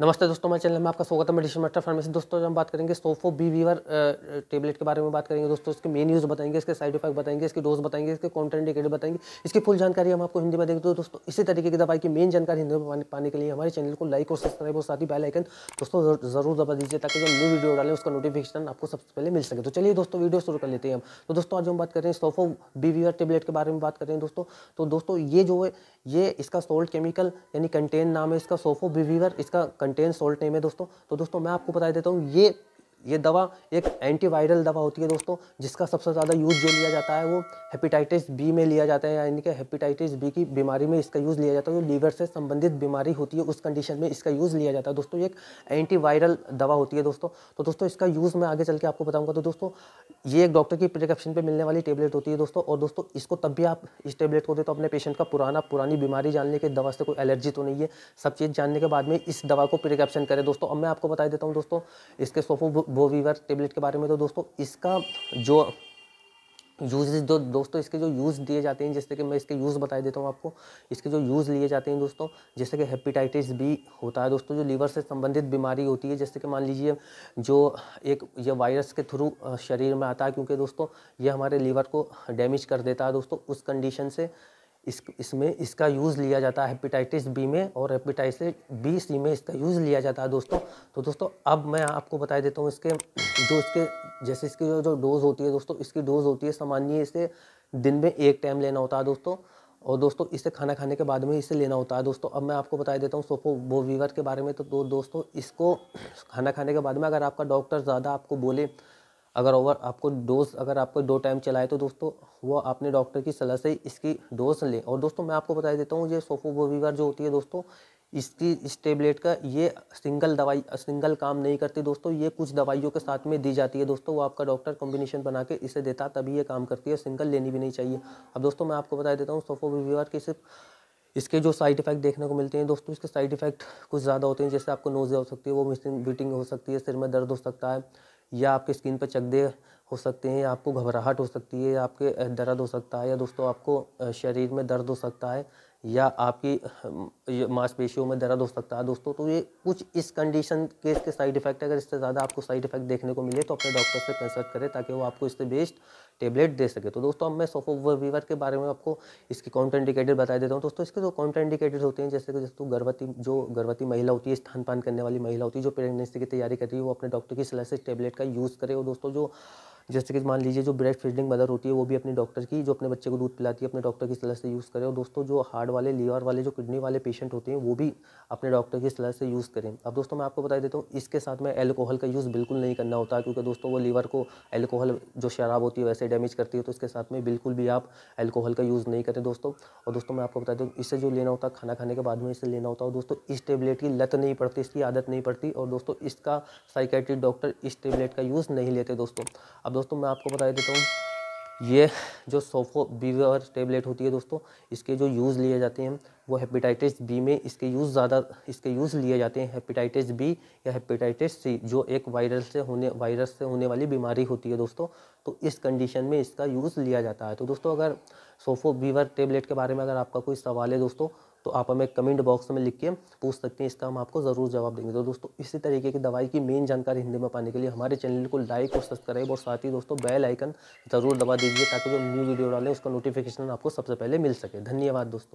नमस्ते दोस्तों हमारे चैनल में आपका स्वागत है डिशी मास्टर फार्मेसी दोस्तों हम बात करेंगे सोफो बी वीवर टेबलेट के बारे में बात करेंगे दोस्तों इसके मेन यूज़ बताएंगे इसके साइड इफेक्ट बताएंगे इसकी डोज बताएंगे इसके कॉन्ट्रेंडिकेट बताएंगे इसकी फुल जानकारी हम आपको हिंदी में देंगे तो दोस्तों इसी तरीके की दवाई की मेन जानकारी हिंदी में पाने के लिए हमारे चैनल को लाइक और सब्सक्राइब और साथ ही बेलाइकन दोस्तों जरूर दबा दीजिए ताकि जो न्यू वीडियो डालें उसका नोटिफिकेशन आपको सबसे पहले मिल सके तो चलिए दोस्तों वीडियो शुरू कर लेते हैं हम तो दोस्तों आज हम बात करें सोफो बी वीवर टेबलेट के बारे में बात करें दोस्तों तो दोस्तों ये जो है ये इसका सोल्ट केमिकल यानी कंटेन नाम है इसका सोफो बी वीवर इसका कंटेन सॉल्ट नेम है दोस्तों तो दोस्तों मैं आपको बता देता हूँ ये ये दवा एक एंटीवायरल दवा होती है दोस्तों जिसका सबसे ज़्यादा यूज़ जो लिया जाता है वो हेपेटाइटिस बी में लिया जाता है यानी कि हेपेटाइटिस बी की बीमारी में इसका यूज़ लिया जाता है जो लीवर से संबंधित बीमारी होती है उस कंडीशन में इसका यूज़ लिया जाता है दोस्तों ये एक एंटीवायरल दवा होती है दोस्तों तो दोस्तों इसका यूज़ मैं आगे चल के आपको बताऊँगा तो दोस्तों ये एक डॉक्टर की प्रिकप्शन पर मिलने वाली टेबलेट होती है दोस्तों और दोस्तों इसको तब भी आप इस टेबलेट को दे तो अपने पेशेंट का पुराना पुरानी बीमारी जानने के दवा से कोई एलर्जी तो नहीं है सब चीज़ जानने के बाद में इस दवा को प्रिकप्शन करें दोस्तों अब मैं आपको बता देता हूँ दोस्तों इसके सोफो वो वीवर टेबलेट के बारे में तो दोस्तों इसका जो यूज दो दोस्तों इसके जो यूज़ दिए जाते हैं जैसे कि मैं इसके यूज़ बता देता हूँ आपको इसके जो यूज़ लिए जाते हैं दोस्तों जैसे कि हेपेटाइटिस बी होता है दोस्तों जो लीवर से संबंधित बीमारी होती है जैसे कि मान लीजिए जो एक ये वायरस के थ्रू शरीर में आता है क्योंकि दोस्तों ये हमारे लीवर को डैमेज कर देता है दोस्तों उस कंडीशन से इस इसमें इसका यूज़ लिया जाता है हेपेटाइटिस बी में और हेपेटाइटिस बी सी में इसका यूज़ लिया जाता है दोस्तों तो दोस्तों अब मैं आपको बता देता हूँ इसके जो इसके जैसे इसकी जो जो डोज़ होती है दोस्तों इसकी डोज़ होती है सामान्य इसे दिन में एक टाइम लेना होता है दोस्तों और दोस्तों इसे खाना खाने के बाद में इसे लेना होता है दोस्तों अब मैं आपको बता देता हूँ सोफो वो वीवर के बारे में तो दो दोस्तों इसको खाना खाने के बाद में अगर आपका डॉक्टर ज़्यादा आपको बोले अगर ओवर आपको डोज अगर आपको दो टाइम चलाए तो दोस्तों वो आपने डॉक्टर की सलाह से इसकी डोज ले और दोस्तों मैं आपको बता देता हूँ ये सोफोबोवीवर जो होती है दोस्तों इसकी इस टेबलेट का ये सिंगल दवाई सिंगल काम नहीं करती दोस्तों ये कुछ दवाइयों के साथ में दी जाती है दोस्तों वो आपका डॉक्टर कॉम्बिनेशन बना के इसे देता तभी ये काम करती है सिंगल लेनी भी नहीं चाहिए अब दोस्तों मैं आपको बता देता हूँ सोफोबोवीवर की सिर्फ इसके जो साइड इफेक्ट देखने को मिलते हैं दोस्तों इसके साइड इफेक्ट कुछ ज़्यादा होते हैं जैसे आपको नोज़े हो सकती है वो मिसिंग बीटिंग हो सकती है सिर में दर्द हो सकता है या आपके स्किन पर चकदे हो सकते हैं आपको घबराहट हो सकती है आपके दर्द हो सकता है या दोस्तों आपको शरीर में दर्द हो सकता है या आपकी मांसपेशियों में दर्द हो सकता है दोस्तों तो ये कुछ इस कंडीशन के इसके साइड इफेक्ट अगर इससे ज़्यादा आपको साइड इफेक्ट देखने को मिले तो अपने डॉक्टर से कंसल्ट करें ताकि वो आपको इससे बेस्ट टेबलेट दे सके तो दोस्तों अब मैं सोफो वीवर के बारे में आपको इसकी काउंटर बता देता हूँ दोस्तों इसके जो काउंटर होते हैं जैसे कि दोस्तों गर्भवती जो गर्भवती महिला होती है स्थानपान करने वाली महिला होती है जो प्रेगनेंसी की तैयारी कर रही है वो अपने डॉक्टर की सलाह से टेबलेट का यूज़ करे और दोस्तों जो जैसे कि मान लीजिए जो ब्रेस्ट फीडिंग मदर होती है वो भी अपने डॉक्टर की जो अपने बच्चे को दूध पिलाती है अपने डॉक्टर की सलाह से यूज़ करें और दोस्तों जो हार्ट वाले लीवर वाले जो किडनी वाले पेशेंट होते हैं वो भी अपने डॉक्टर की सलाह से यूज़ करें अब दोस्तों मैं आपको बता देता हूँ इसके साथ में एल्कोहल का यूज़ बिल्कुल नहीं करना होता क्योंकि दोस्तों वो लीवर को एल्कोहल जो शराब होती है वैसे डैमेज करती है तो इसके साथ में बिल्कुल भी आप एल्कोहल का यूज़ नहीं करें दोस्तों और दोस्तों मैं आपको बता दूँ इससे जो लेना होता है खाना खाने के बाद में इसे लेना होता है दोस्तों इस टेबलेट की लत नहीं पड़ती इसकी आदत नहीं पड़ती और दोस्तों इसका साइकेट्रिक डॉक्टर इस टेबलेट का यूज़ नहीं लेते दोस्तों अब दोस्तों मैं आपको बता देता हूँ ये जो सोफो बीवर टेबलेट होती है दोस्तों इसके जो यूज़ लिए जाते हैं वो हेपेटाइटिस बी में इसके यूज़ ज़्यादा इसके यूज़ लिए जाते हैं हेपेटाइटिस बी या हेपेटाइटिस सी जो एक वायरस से होने वायरस से होने वाली बीमारी होती है दोस्तों तो इस कंडीशन में इसका यूज़ लिया जाता है तो दोस्तों अगर सोफो बीवर टेबलेट के बारे में अगर आपका कोई सवाल है दोस्तों तो आप हमें कमेंट बॉक्स में लिख के पूछ सकते हैं इसका हम आपको ज़रूर जवाब देंगे तो दोस्तों इसी तरीके की दवाई की मेन जानकारी हिंदी में पाने के लिए हमारे चैनल को लाइक और सब्सक्राइब और साथ ही दोस्तों बेल आइकन ज़रूर दबा दीजिए ताकि जो न्यू वीडियो डालें उसका नोटिफिकेशन आपको सबसे पहले मिल सके धन्यवाद दोस्तों